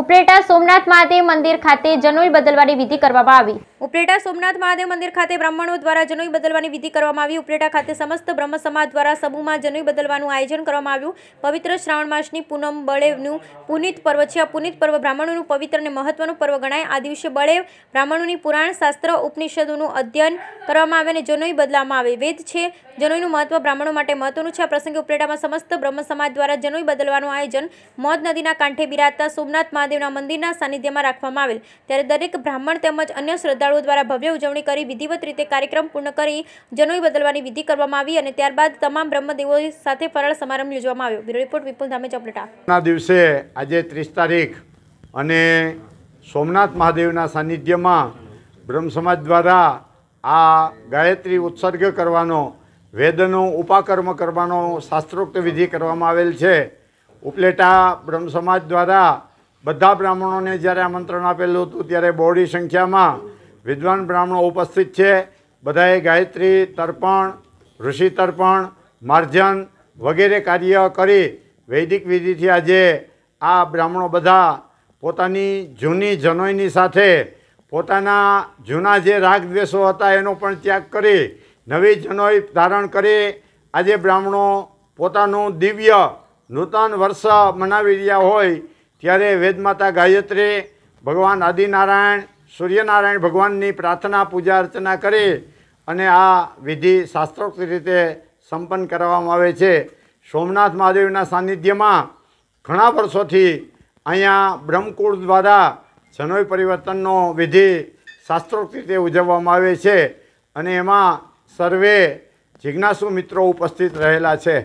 ઉપરેટા સોમનાથ મહાદેવ મંદિર ખાતે જનોઈ બદલવાની વિધિ કરવામાં આવી ઉપલેટા સોમનાથ મહાદેવ મંદિર ખાતે બ્રાહ્મણો દ્વારા જનોઈ બદલવાની વિધિ કરવામાં આવી ઉપલેટા ખાતે સમસ્ત બ્રહ્મ સમાજ દ્વારા સમૂહમાં જનોઈ બદલવાનું આયોજન કરવામાં આવ્યું પવિત્ર શ્રાવણ માસની પૂનમ બળેવનું પુનિત પર્વ છે આ પુનિત પર્વ બ્રાહ્મણોનું પવિત્ર અને મહત્વનું પર્વ ગણાય આ દિવસે બળેવ બ્રાહ્મણોની પુરાણ શાસ્ત્ર ઉપનિષદોનું અધ્યયન કરવામાં આવે અને જનોઈ બદલવામાં આવે વેદ છે જનોઈનું મહત્વ બ્રાહ્મણો માટે મહત્વનું છે આ પ્રસંગે ઉપલેટામાં સમસ્ત બ્રહ્મ સમાજ દ્વારા જનોઈ બદલવાનું આયોજન મોજ નદીના કાંઠે બિરાજતા સોમનાથ મહાદેવના મંદિરના સાનિધ્યમાં રાખવામાં આવેલ ત્યારે દરેક બ્રાહ્મણ તેમજ અન્ય શ્રદ્ધા શ્રદ્ધાળુઓ દ્વારા ભવ્ય ઉજવણી કરી વિધિવત રીતે કાર્યક્રમ પૂર્ણ કરી જનોઈ બદલવાની વિધિ કરવામાં આવી અને ત્યારબાદ તમામ બ્રહ્મદેવો સાથે ફરાળ સમારંભ યોજવામાં આવ્યો બ્યુરો રિપોર્ટ વિપુલ ધામે ચોપલેટા દિવસે આજે ત્રીસ તારીખ અને સોમનાથ મહાદેવના સાનિધ્યમાં બ્રહ્મ સમાજ દ્વારા આ ગાયત્રી ઉત્સર્ગ કરવાનો વેદનો ઉપાકર્મ કરવાનો શાસ્ત્રોક્ત વિધિ કરવામાં આવેલ છે ઉપલેટા બ્રહ્મ સમાજ દ્વારા બધા બ્રાહ્મણોને જ્યારે આમંત્રણ આપેલું હતું ત્યારે બહોળી સંખ્યામાં વિદ્વાન બ્રાહ્મણો ઉપસ્થિત છે બધાએ ગાયત્રી તર્પણ ઋષિ તર્પણ માર્જન વગેરે કાર્ય કરી વૈદિક વિધિથી આજે આ બ્રાહ્મણો બધા પોતાની જૂની જનોઈની સાથે પોતાના જૂના જે રાગ દ્વેષો હતા એનો પણ ત્યાગ કરી નવી જનોઈ ધારણ કરી આજે બ્રાહ્મણો પોતાનું દિવ્ય નૂતન વર્ષ મનાવી રહ્યા હોય ત્યારે વેદમાતા ગાયત્રી ભગવાન આદિનારાયણ સૂર્યનારાયણ ભગવાનની પ્રાર્થના પૂજા અર્ચના કરી અને આ વિધિ શાસ્ત્રોક્ત રીતે સંપન્ન કરવામાં આવે છે સોમનાથ મહાદેવના સાનિધ્યમાં ઘણા વર્ષોથી અહીંયા બ્રહ્મકુળ દ્વારા જનોય પરિવર્તનનો વિધિ શાસ્ત્રોક્ત રીતે ઉજવવામાં આવે છે અને એમાં સર્વે જિજ્ઞાસુ મિત્રો ઉપસ્થિત રહેલા છે